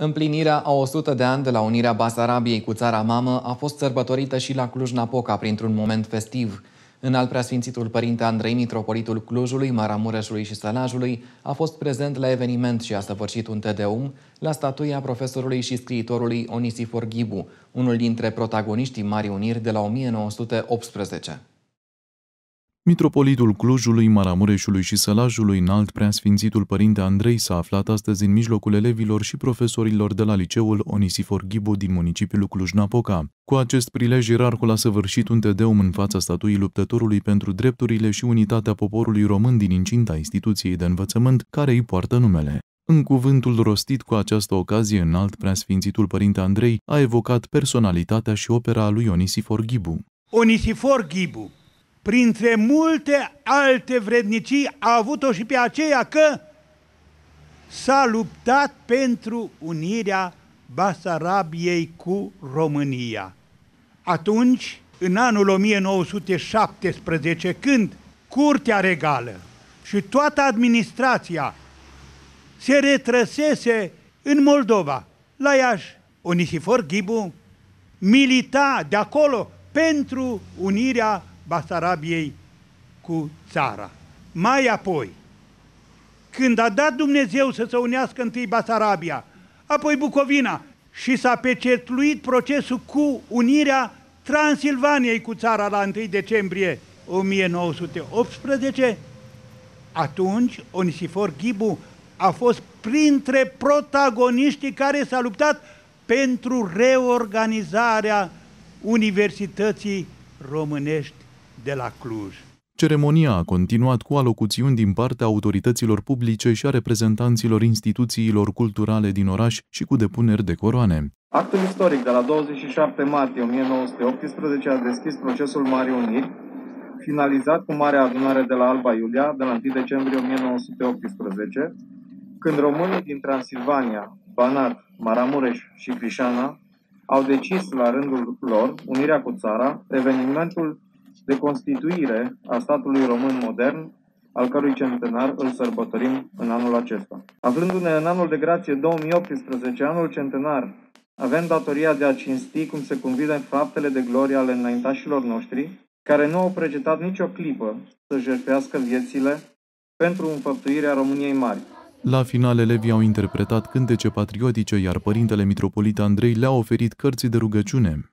Împlinirea a 100 de ani de la unirea Basarabiei cu țara mamă a fost sărbătorită și la Cluj-Napoca printr-un moment festiv. În al preasfințitul părinte Andrei Mitropolitul Clujului, Maramureșului și Sălajului a fost prezent la eveniment și a săvârșit un tedeum la statuia profesorului și scriitorului Onisifor Ghibu, unul dintre protagoniștii Marii Uniri de la 1918. Mitropolitul Clujului, Maramureșului și Sălajului, înalt preasfințitul părinte Andrei s-a aflat astăzi în mijlocul elevilor și profesorilor de la liceul Onisifor Ghibu din municipiul Cluj-Napoca. Cu acest prilej, ierarhul a săvârșit un tedeum în fața statuii luptătorului pentru drepturile și unitatea poporului român din incinta instituției de învățământ, care îi poartă numele. În cuvântul rostit cu această ocazie, înalt preasfințitul părinte Andrei a evocat personalitatea și opera lui Onisifor Ghibu. Onisifor Ghibu, printre multe alte vrednicii, a avut-o și pe aceea că s-a luptat pentru unirea Basarabiei cu România. Atunci, în anul 1917, când Curtea Regală și toată administrația se retrăsese în Moldova, la Iași, Onisifor Ghibu milita de acolo pentru unirea Basarabiei cu țara. Mai apoi, când a dat Dumnezeu să se unească întâi Basarabia, apoi Bucovina și s-a pecetluit procesul cu unirea Transilvaniei cu țara la 1 decembrie 1918, atunci Onisifor Ghibu a fost printre protagoniștii care s-a luptat pentru reorganizarea Universității Românești de la Cluj. Ceremonia a continuat cu alocuțiuni din partea autorităților publice și a reprezentanților instituțiilor culturale din oraș și cu depuneri de coroane. Actul istoric de la 27 martie 1918 a deschis procesul Marii Uniri, finalizat cu Marea Adunare de la Alba Iulia de la 1 decembrie 1918, când românii din Transilvania, Banat, Maramureș și Crișana au decis la rândul lor unirea cu țara, evenimentul de constituire a statului român modern, al cărui centenar îl sărbătorim în anul acesta. Aflându-ne în anul de grație 2018, anul centenar, avem datoria de a cinsti cum se convine faptele de glorie ale înaintașilor noștri, care nu au pregetat nicio clipă să jertfească viețile pentru înfăptuirea României mari. La final, elevii au interpretat cântece patriotice, iar părintele mitropolit Andrei le-a oferit cărți de rugăciune.